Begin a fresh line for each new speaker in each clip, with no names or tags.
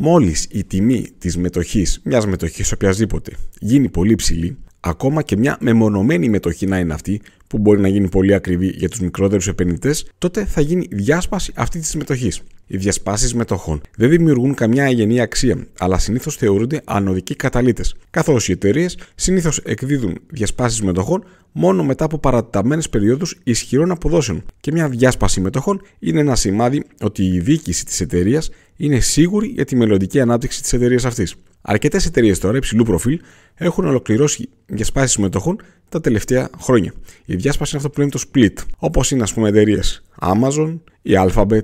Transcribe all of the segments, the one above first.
Μόλις η τιμή της μετοχής, μιας μετοχής οποιασδήποτε, γίνει πολύ ψηλή, ακόμα και μια μεμονωμένη μετοχή να είναι αυτή, που μπορεί να γίνει πολύ ακριβή για τους μικρότερους επενδυτές, τότε θα γίνει διάσπαση αυτή της συμμετοχής. Οι διασπάσεις μετοχών δεν δημιουργούν καμιά αγενή αξία, αλλά συνήθως θεωρούνται ανωδικοί καταλήτες, καθώς οι εταιρείες συνήθως εκδίδουν διασπάσεις μετοχών μόνο μετά από παραταμένε περιόδους ισχυρών αποδόσεων και μια διάσπαση μετοχών είναι ένα σημάδι ότι η διοίκηση της εταιρείας είναι σίγουρη για τη μελλοντική ανάπτυξη της εταιρείας αυτής. Αρκετές εταιρείες τώρα υψηλού προφίλ έχουν ολοκληρώσει διασπάσεις μετοχών τα τελευταία χρόνια. Η διάσπαση είναι αυτό που λέμε το split. Όπως είναι ας πούμε εταιρείες Amazon, η Alphabet,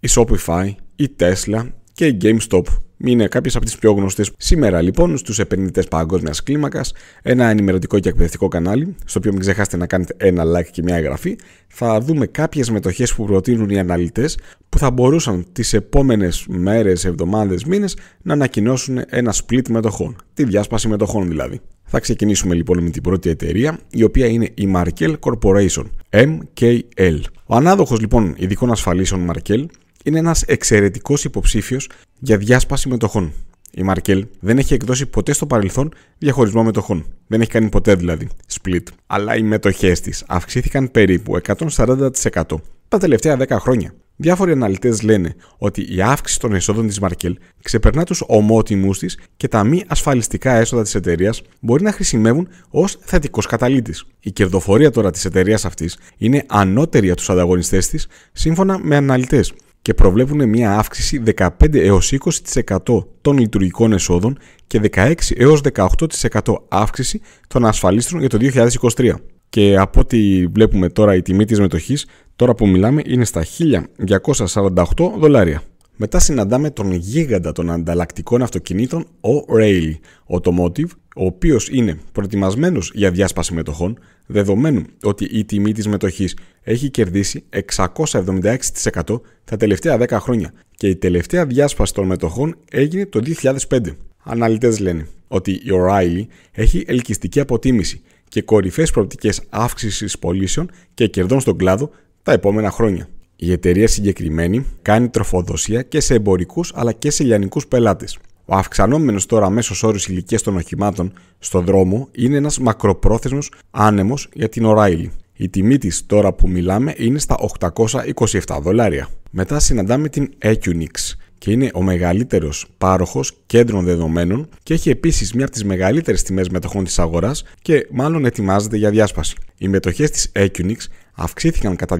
η Shopify, η Tesla, και GameStop. Είναι κάποιες από τις πιο γνωστές. Σήμερα λοιπόν, στους επενδυτές παγκόσμιας κλίμακας, ένα ενημερωτικό και εκπαιδευτικό κανάλι, στο οποίο μην ξεχάσετε να κάνετε ένα like και μια εγγραφή, θα δούμε κάποιες μετοχές που προτείνουν οι αναλυτές που θα μπορούσαν τις επόμενες μέρες, εβδομάδες, μήνες να ανακοινώσουν ένα split μετοχών. Τη διάσπαση μετοχών δηλαδή. Θα ξεκινήσουμε λοιπόν με την πρώτη εταιρεία, η οποία είναι η Markel Corporation, MKL. Ο ανάδοχος λοιπόν ειδικών ασφαλίσεων Markel είναι ένας εξαιρετικός υποψήφιος για διάσπαση μετοχών. Η Μαρκέλ δεν έχει εκδώσει ποτέ στο παρελθόν διαχωρισμό μετοχών. Δεν έχει κάνει ποτέ δηλαδή split. Αλλά οι μετοχές της αυξήθηκαν περίπου 140% τα τελευταία 10 χρόνια. Διάφοροι αναλυτές λένε ότι η αύξηση των εσόδων της Μαρκέλ ξεπερνά τους ομότιμού της και τα μη ασφαλιστικά έσοδα της εταιρείας μπορεί να χρησιμεύουν ως θετικός καταλήτης. Η κερδοφορία τώρα της εταιρείας αυτής είναι ανώτερη από τους ανταγωνιστές της σύμφωνα με αναλυτές και προβλέπουν μια αύξηση 15 έως 20% των λειτουργικών εσόδων και 16 έως 18% αύξηση των ασφαλίστρων για το 2023. Και από ό,τι βλέπουμε τώρα η τιμή της μετοχής, τώρα που μιλάμε είναι στα 1248 δολάρια. Μετά συναντάμε τον γίγαντα των ανταλλακτικών αυτοκινήτων, ο Rail Automotive, ο οποίος είναι προετοιμασμένος για διάσπαση μετοχών, δεδομένου ότι η τιμή της μετοχής έχει κερδίσει 676% τα τελευταία 10 χρόνια και η τελευταία διάσπαση των μετοχών έγινε το 2005. Αναλυτές λένε ότι η O'Reilly έχει ελκυστική αποτίμηση και κορυφαίες προοπτικές αύξησης πωλήσεων και κερδών στον κλάδο τα επόμενα χρόνια. Η εταιρεία συγκεκριμένη κάνει τροφοδοσία και σε εμπορικούς αλλά και σε λιανικούς πελάτες. Ο αυξανόμενος τώρα μέσος όρος ηλικίας των οχημάτων στον δρόμο είναι ένας μακροπρόθεσμος άνεμος για την O'Reilly. Η τιμή της τώρα που μιλάμε είναι στα 827 δολάρια. Μετά συναντάμε την Equinix και είναι ο μεγαλύτερος πάροχος κέντρων δεδομένων και έχει επίσης μια από τις μεγαλύτερες τιμές μετοχών της αγοράς και μάλλον ετοιμάζεται για διάσπαση. Οι μετοχές της Equinix αυξήθηκαν κατά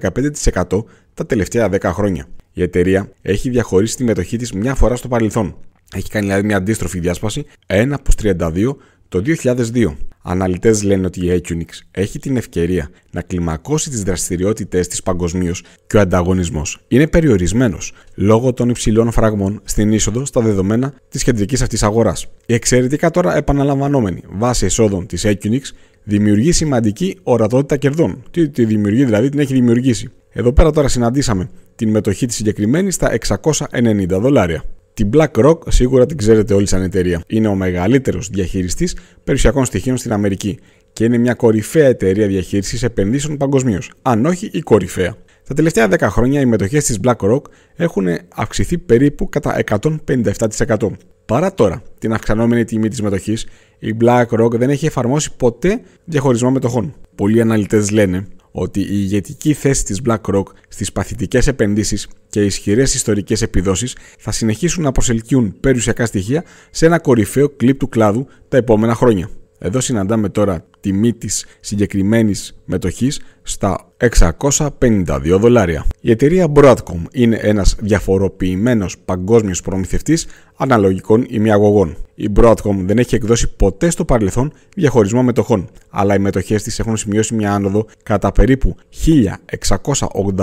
215% τα τελευταία 10 χρόνια. Η εταιρεία έχει διαχωρίσει τη μετοχή της μια φορά στο παρελθόν. Έχει κάνει δηλαδή μια αντίστροφη διάσπαση 1 ένα 32 το 2002. Αναλυτές λένε ότι η Equinix έχει την ευκαιρία να κλιμακώσει τις δραστηριότητές της παγκοσμίως και ο ανταγωνισμός είναι περιορισμένος λόγω των υψηλών φραγμών στην είσοδο στα δεδομένα της κεντρικής αυτής αγοράς. Η εξαιρετικά τώρα επαναλαμβανόμενη βάση εσόδων της Equinix δημιουργεί σημαντική ορατότητα κερδών. Τι τη δημιουργεί δηλαδή, την έχει δημιουργήσει. Εδώ πέρα τώρα συναντήσαμε την μετοχή της συγκεκριμένης στα 690 δολάρια. Την BlackRock σίγουρα την ξέρετε όλοι σαν εταιρεία. Είναι ο μεγαλύτερος διαχειριστής περιουσιακών στοιχείων στην Αμερική και είναι μια κορυφαία εταιρεία διαχείρισης επενδύσεων παγκοσμίως, αν όχι η κορυφαία. Τα τελευταία 10 χρόνια οι μετοχές της BlackRock έχουν αυξηθεί περίπου κατά 157%. Παρά τώρα την αυξανόμενη τιμή της μετοχής, η BlackRock δεν έχει εφαρμόσει ποτέ διαχωρισμό μετοχών. Πολλοί αναλυτές λένε ότι η ηγετική θέση της BlackRock στις παθητικές επενδύσεις και ισχυρές ιστορικές επιδόσεις θα συνεχίσουν να προσελκύουν περιουσιακά στοιχεία σε ένα κορυφαίο κλιπ του κλάδου τα επόμενα χρόνια. Εδώ συναντάμε τώρα τιμή της συγκεκριμένης μετοχής στα 652 δολάρια. Η εταιρεία Broadcom είναι ένας διαφοροποιημένος παγκόσμιος προμηθευτής αναλογικών ημιαγωγών. Η Broadcom δεν έχει εκδώσει ποτέ στο παρελθόν διαχωρισμό μετοχών, αλλά οι μετοχές της έχουν σημειώσει μια άνοδο κατά περίπου 1685%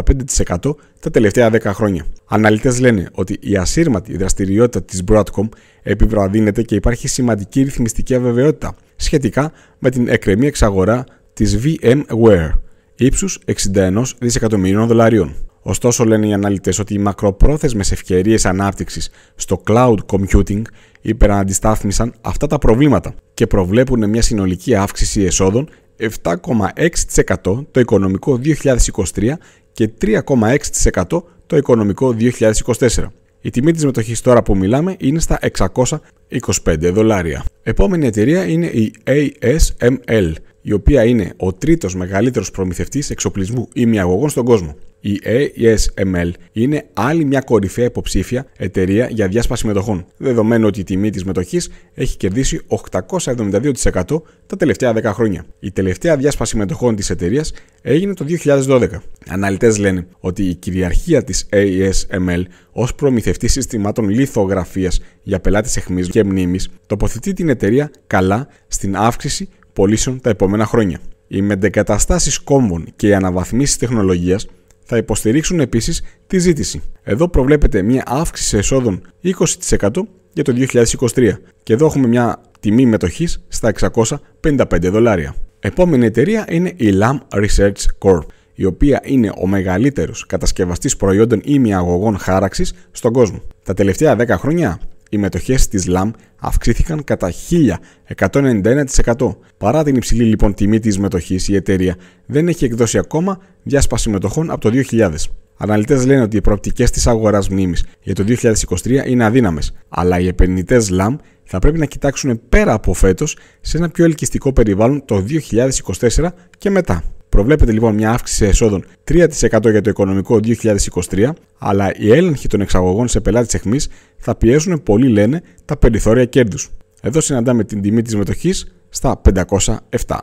τα τελευταία 10 χρόνια. Αναλυτές λένε ότι η ασύρματη δραστηριότητα της Broadcom επιβραδύνεται και υπάρχει σημαντική ρυθμιστική αβεβαιότητα σχετικά με την εκκρεμή εξαγορά της VMware ύψους 61 δισεκατομμυρίων δολαρίων. Ωστόσο, λένε οι αναλυτές ότι οι μακροπρόθεσμες ευκαιρίες ανάπτυξης στο cloud computing υπεραντιστάθμισαν αυτά τα προβλήματα και προβλέπουν μια συνολική αύξηση εσόδων 7,6% το οικονομικό 2023 και 3,6% το οικονομικό 2024. Η τιμή της μετοχής τώρα που μιλάμε είναι στα 625 δολάρια. Επόμενη εταιρεία είναι η ASML η οποία είναι ο τρίτος μεγαλύτερος προμηθευτής εξοπλισμού ημιαγωγών στον κόσμο. Η AESML είναι άλλη μια κορυφαία υποψήφια εταιρεία για διάσπαση μετοχών, δεδομένου ότι η τιμή της μετοχής έχει κερδίσει 872% τα τελευταία 10 χρόνια. Η τελευταία διάσπαση μετοχών της εταιρείας έγινε το 2012. Αναλυτές λένε ότι η κυριαρχία της ASML ως προμηθευτή συστημάτων λιθογραφίας για πελάτες αιχμή και μνήμης τοποθετεί την εταιρεία καλά στην αύξηση πωλήσεων τα επόμενα χρόνια. Οι μετεγκαταστάσεις κόμβων και οι αναβαθμίσεις τεχνολογίας θα υποστηρίξουν επίσης τη ζήτηση. Εδώ προβλέπεται μια αύξηση εσόδων 20% για το 2023 και εδώ έχουμε μια τιμή μετοχής στα 655 δολάρια. Επόμενη εταιρεία είναι η Lam Research Corp, η οποία είναι ο μεγαλύτερος κατασκευαστής προϊόντων ημιαγωγών χάραξης στον κόσμο. Τα τελευταία 10 χρόνια οι μετοχές της ΛΑΜ αυξήθηκαν κατά 1.191%. Παρά την υψηλή λοιπόν τιμή της μετοχής, η εταιρεία δεν έχει εκδώσει ακόμα διάσπαση μετοχών από το 2000. Αναλυτές λένε ότι οι προοπτικές της αγοράς μνήμης για το 2023 είναι αδύναμες, αλλά οι επενδυτές ΛΑΜ θα πρέπει να κοιτάξουν πέρα από φέτος σε ένα πιο ελκυστικό περιβάλλον το 2024 και μετά. Προβλέπεται λοιπόν μια αύξηση εσόδων 3% για το οικονομικό 2023, αλλά οι έλεγχοι των εξαγωγών σε πελάτη αιχμή θα πιέσουν, πολύ λένε, τα περιθώρια κέρδους. Εδώ συναντάμε την τιμή της μετοχής στα 507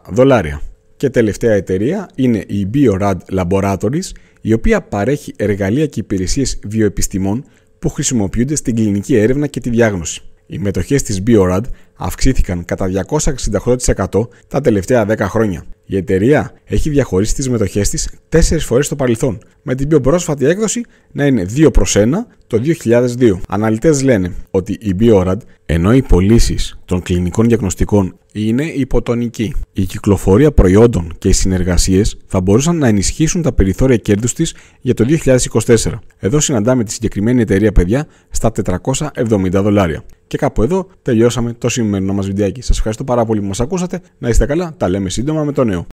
δολάρια. Και τελευταία εταιρεία είναι η BioRad Laboratories, η οποία παρέχει εργαλεία και υπηρεσίες βιοεπιστημών που χρησιμοποιούνται στην κλινική έρευνα και τη διάγνωση. Οι μετοχές της BioRad αυξήθηκαν κατά 268% τα τελευταία 10 χρόνια. Η εταιρεία έχει διαχωρίσει τις μετοχές της 4 φορές στο παρελθόν, με την πιο πρόσφατη έκδοση να είναι 2 προς 1 το 2002. Αναλυτές λένε ότι η Biorad, ενώ οι πωλήσεις των κλινικών διαγνωστικών είναι υποτονική, η κυκλοφορία προϊόντων και οι συνεργασίες θα μπορούσαν να ενισχύσουν τα περιθώρια κέρδους της για το 2024. Εδώ συναντάμε τη συγκεκριμένη εταιρεία, παιδιά, στα 470 δολάρια. Και κάπου εδώ τελειώσαμε το σημερινό μας βιντεάκι. Σας ευχαριστώ πάρα πολύ που μας ακούσατε. Να είστε καλά, τα λέμε σύντομα με το νέο.